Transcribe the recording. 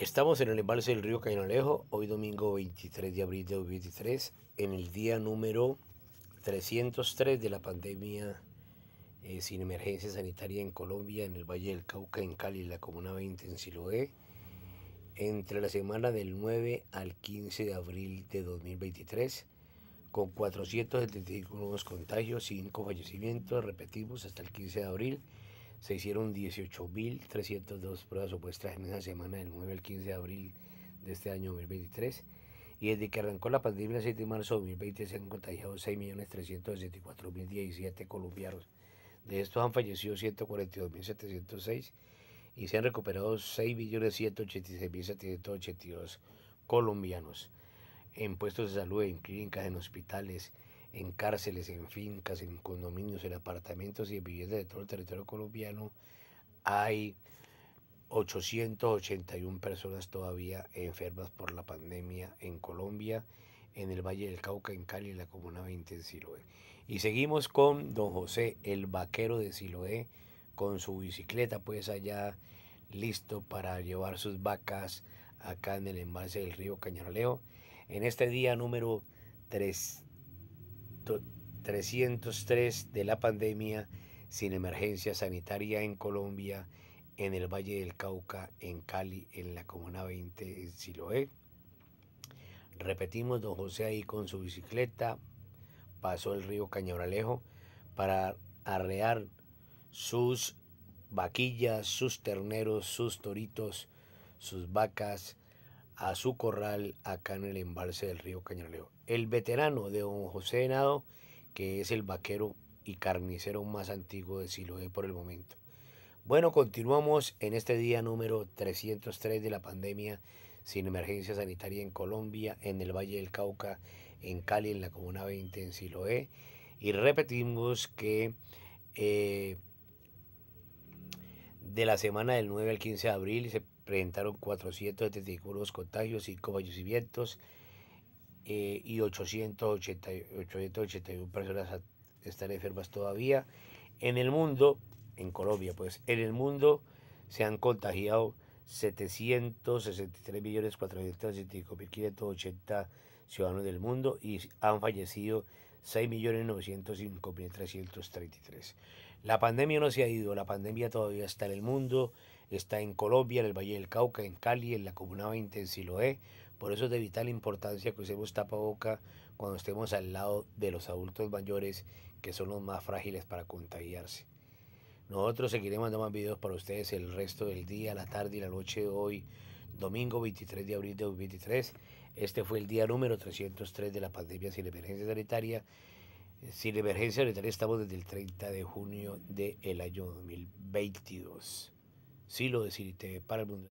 Estamos en el embalse del río Cañalejo, hoy domingo 23 de abril de 2023, en el día número 303 de la pandemia eh, sin emergencia sanitaria en Colombia, en el Valle del Cauca, en Cali, la Comuna 20, en Siloé, entre la semana del 9 al 15 de abril de 2023, con 475 nuevos contagios, 5 fallecimientos, repetimos, hasta el 15 de abril se hicieron 18.302 pruebas opuestas en esa semana del 9 al 15 de abril de este año 2023. Y desde que arrancó la pandemia el 7 de marzo de 2020 se han contagiado 6.364.017 colombianos. De estos han fallecido 142.706 y se han recuperado 6.186.782 colombianos en puestos de salud, en clínicas, en hospitales, en cárceles, en fincas, en condominios, en apartamentos y en viviendas de todo el territorio colombiano, hay 881 personas todavía enfermas por la pandemia en Colombia, en el Valle del Cauca, en Cali, en la Comuna 20 de Siloé. Y seguimos con don José, el vaquero de Siloé, con su bicicleta, pues allá listo para llevar sus vacas acá en el embalse del río Cañaroleo. En este día número 3, 303 de la pandemia sin emergencia sanitaria en Colombia, en el Valle del Cauca, en Cali, en la Comuna 20, en Siloé. Repetimos, don José ahí con su bicicleta pasó el río Cañoralejo para arrear sus vaquillas, sus terneros, sus toritos, sus vacas, a su corral acá en el embalse del río Cañaleo. El veterano de don José Nado, que es el vaquero y carnicero más antiguo de Siloé por el momento. Bueno, continuamos en este día número 303 de la pandemia sin emergencia sanitaria en Colombia, en el Valle del Cauca, en Cali, en la Comuna 20, en Siloé. Y repetimos que eh, de la semana del 9 al 15 de abril se presentaron 474 contagios, 5 fallecimientos eh, y 881 personas están enfermas todavía. En el mundo, en Colombia, pues en el mundo se han contagiado 763.475.580 ciudadanos del mundo y han fallecido 6.905.333. La pandemia no se ha ido, la pandemia todavía está en el mundo, está en Colombia, en el Valle del Cauca, en Cali, en la Comuna 20, en Siloé. Por eso es de vital importancia que usemos boca cuando estemos al lado de los adultos mayores, que son los más frágiles para contagiarse. Nosotros seguiremos mandando más videos para ustedes el resto del día, la tarde y la noche de hoy domingo 23 de abril de 2023. Este fue el día número 303 de la pandemia sin emergencia sanitaria. Sin emergencia sanitaria estamos desde el 30 de junio del el año 2022. Sí, lo decirte para el mundo.